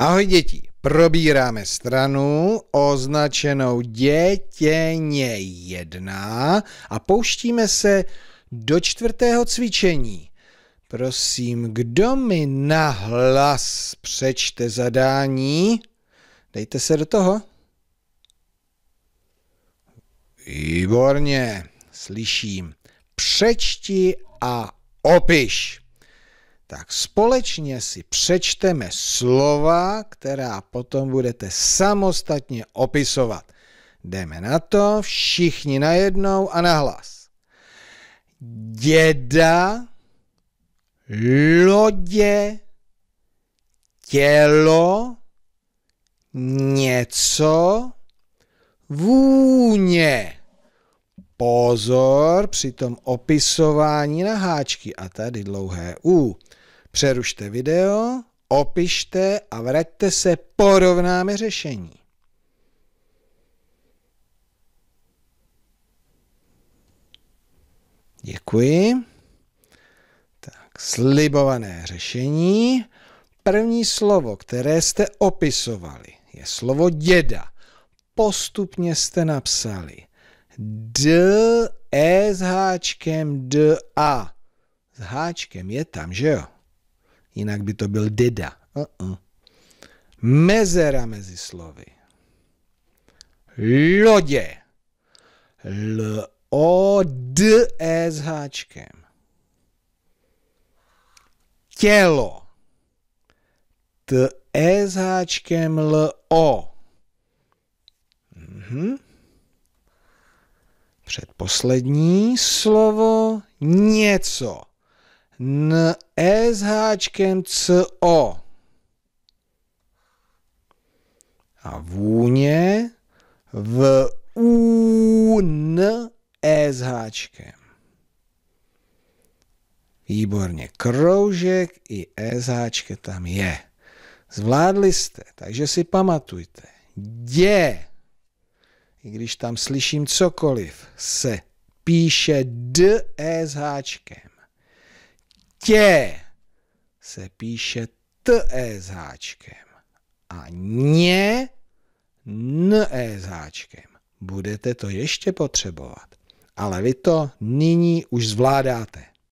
Ahoj děti, probíráme stranu označenou dětěně 1 a pouštíme se do čtvrtého cvičení. Prosím, kdo mi nahlas přečte zadání? Dejte se do toho. Výborně, slyším. Přečti a opiš tak společně si přečteme slova, která potom budete samostatně opisovat. Jdeme na to, všichni najednou a nahlas. Děda, lodě, tělo, něco, vůně. Pozor při tom opisování na háčky a tady dlouhé U. Přerušte video, opište a vraťte se, porovnáme řešení. Děkuji. Tak, slibované řešení. První slovo, které jste opisovali, je slovo děda. Postupně jste napsali D, E s háčkem D, A. S háčkem je tam, že jo? jinak by to byl deda. Uh-uh. Mezera mezi slovy. Lodě. L O D E s háčkem. Tělo. T E s háčkem L O. Mhm. Předposlední slovo něco. N E s háčkem C O. A vůně v U N E s háčkem. Výborně, kroužek i E s háčkem tam je. Zvládli jste, takže si pamatujte. Dě, i když tam slyším cokoliv, se píše D E s háčkem tě prostě se píše t e s háčkem a ně n e s háčkem. Budete to ještě potřebovat, ale vy to nyní už zvládáte.